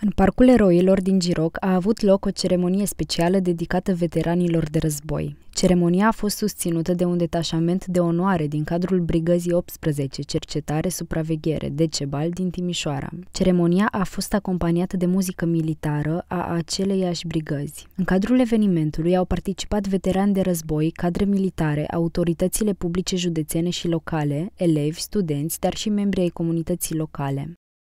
În Parcul Eroilor din Giroc a avut loc o ceremonie specială dedicată veteranilor de război. Ceremonia a fost susținută de un detașament de onoare din cadrul Brigăzii 18 Cercetare Supraveghere de Cebal din Timișoara. Ceremonia a fost acompaniată de muzică militară a aceleiași brigăzi. În cadrul evenimentului au participat veterani de război, cadre militare, autoritățile publice județene și locale, elevi, studenți, dar și membrii ai comunității locale.